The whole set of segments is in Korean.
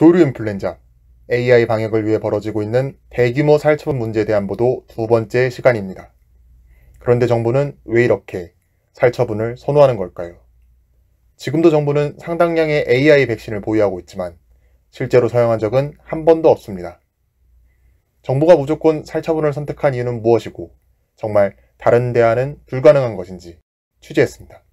조류 인플루엔자, AI 방역을 위해 벌어지고 있는 대규모 살처분 문제에 대한 보도 두 번째 시간입니다. 그런데 정부는 왜 이렇게 살처분을 선호하는 걸까요? 지금도 정부는 상당량의 AI 백신을 보유하고 있지만 실제로 사용한 적은 한 번도 없습니다. 정부가 무조건 살처분을 선택한 이유는 무엇이고 정말 다른 대안은 불가능한 것인지 취재했습니다.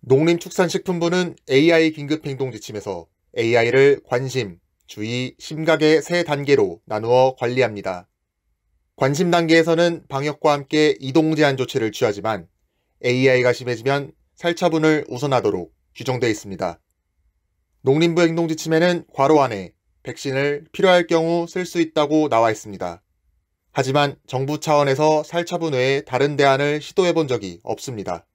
농림축산식품부는 AI 긴급행동지침에서 AI를 관심, 주의, 심각의 세 단계로 나누어 관리합니다. 관심 단계에서는 방역과 함께 이동 제한 조치를 취하지만 AI가 심해지면 살처분을 우선하도록 규정되어 있습니다. 농림부 행동지침에는 과로 안에 백신을 필요할 경우 쓸 수 있다고 나와 있습니다. 하지만 정부 차원에서 살처분 외에 다른 대안을 시도해 본 적이 없습니다.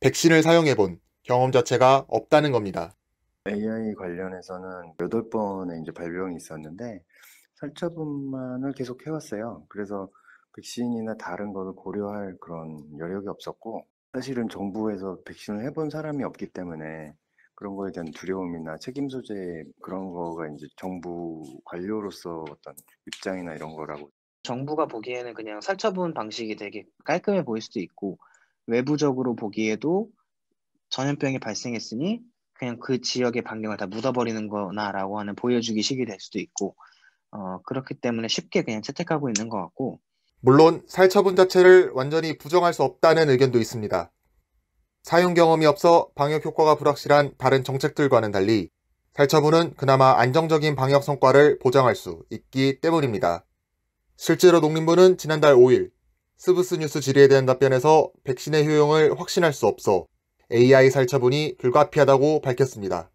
백신을 사용해 본 경험 자체가 없다는 겁니다. AI 관련해서는 여덟 번의 이제 발병이 있었는데 살처분만을 계속 해왔어요. 그래서 백신이나 다른 것을 고려할 그런 여력이 없었고 사실은 정부에서 백신을 해본 사람이 없기 때문에 그런 거에 대한 두려움이나 책임 소재 그런 거가 이제 정부 관료로서 어떤 입장이나 이런 거라고 정부가 보기에는 그냥 살처분 방식이 되게 깔끔해 보일 수도 있고 외부적으로 보기에도 전염병이 발생했으니 그냥 그 지역의 반경을 다 묻어버리는 거나라고 하는 보여주기식이 될 수도 있고 어, 그렇기 때문에 쉽게 그냥 채택하고 있는 것 같고 물론 살처분 자체를 완전히 부정할 수 없다는 의견도 있습니다. 사용 경험이 없어 방역 효과가 불확실한 다른 정책들과는 달리 살처분은 그나마 안정적인 방역 성과를 보장할 수 있기 때문입니다. 실제로 농림부는 지난달 5일 스브스 뉴스 질의에 대한 답변에서 백신의 효용을 확신할 수 없어 AI 살처분이 불가피하다고 밝혔습니다.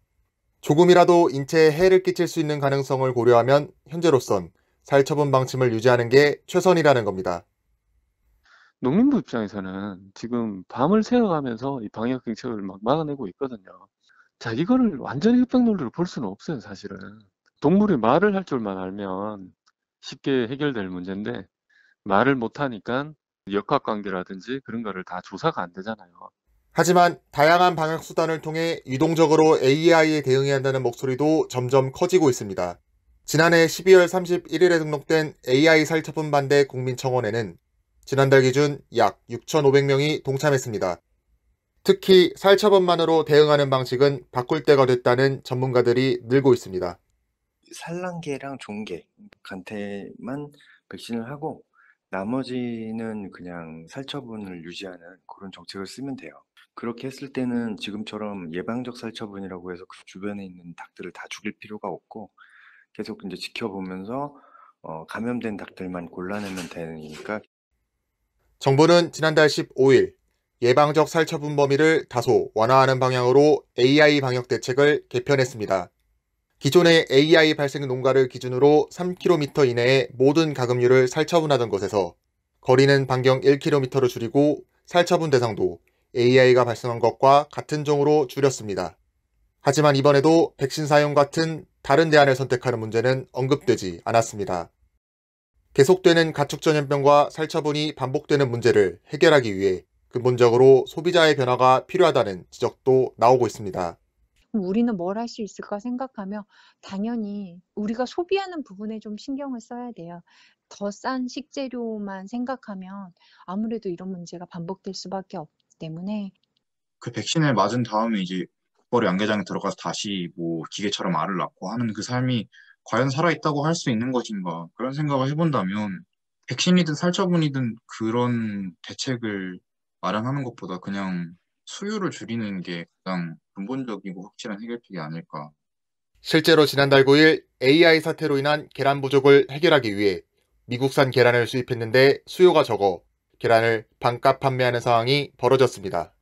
조금이라도 인체에 해를 끼칠 수 있는 가능성을 고려하면 현재로선 살처분 방침을 유지하는 게 최선이라는 겁니다. 농민부 입장에서는 지금 밤을 새워가면서 이 방역 정책을 막 막아내고 있거든요. 자, 이거를 완전히 흑백 논리로 볼 수는 없어요, 사실은. 동물이 말을 할 줄만 알면 쉽게 해결될 문제인데 말을 못하니까 역학관계라든지 그런 거를 다 조사가 안 되잖아요. 하지만 다양한 방역수단을 통해 유동적으로 AI에 대응해야 한다는 목소리도 점점 커지고 있습니다. 지난해 12월 31일에 등록된 AI 살처분 반대 국민청원에는 지난달 기준 약 6,500명이 동참했습니다. 특히 살처분만으로 대응하는 방식은 바꿀 때가 됐다는 전문가들이 늘고 있습니다. 산란계랑 종계한테만 백신을 하고 나머지는 그냥 살처분을 유지하는 그런 정책을 쓰면 돼요. 그렇게 했을 때는 지금처럼 예방적 살처분이라고 해서 그 주변에 있는 닭들을 다 죽일 필요가 없고 계속 이제 지켜보면서 어, 감염된 닭들만 골라내면 되니까. 정부는 지난달 15일 예방적 살처분 범위를 다소 완화하는 방향으로 AI 방역 대책을 개편했습니다. 기존의 AI 발생 농가를 기준으로 3km 이내에 모든 가금류를 살처분하던 것에서 거리는 반경 1km로 줄이고 살처분 대상도 AI가 발생한 것과 같은 종으로 줄였습니다. 하지만 이번에도 백신 사용 같은 다른 대안을 선택하는 문제는 언급되지 않았습니다. 계속되는 가축전염병과 살처분이 반복되는 문제를 해결하기 위해 근본적으로 소비자의 변화가 필요하다는 지적도 나오고 있습니다. 우리는 뭘 할 수 있을까 생각하며 당연히 우리가 소비하는 부분에 좀 신경을 써야 돼요. 더 싼 식재료만 생각하면 아무래도 이런 문제가 반복될 수밖에 없죠. 때문에 그 백신을 맞은 다음에 이제 국벌 양계장에 들어가서 다시 뭐 기계처럼 알을 낳고 하는 그 삶이 과연 살아있다고 할 수 있는 것인가 그런 생각을 해본다면 백신이든 살처분이든 그런 대책을 마련하는 것보다 그냥 수요를 줄이는 게 가장 근본적이고 확실한 해결책이 아닐까. 실제로 지난달 9일 AI 사태로 인한 계란 부족을 해결하기 위해 미국산 계란을 수입했는데 수요가 적어 계란을 반값 판매하는 상황이 벌어졌습니다.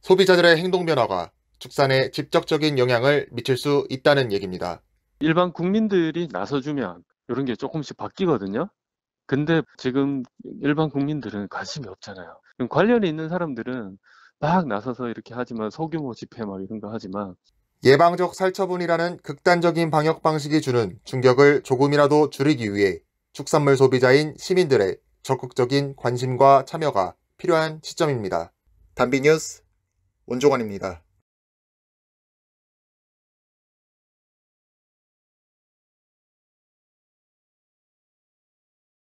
소비자들의 행동 변화가 축산에 직접적인 영향을 미칠 수 있다는 얘기입니다. 일반 국민들이 나서주면 이런 게 조금씩 바뀌거든요. 근데 지금 일반 국민들은 관심이 없잖아요. 관련이 있는 사람들은 막 나서서 이렇게 하지만 소규모 집회 막 이런 거 하지만 예방적 살처분이라는 극단적인 방역 방식이 주는 충격을 조금이라도 줄이기 위해 축산물 소비자인 시민들의 적극적인 관심과 참여가 필요한 시점입니다. 담비 뉴스 원종원입니다.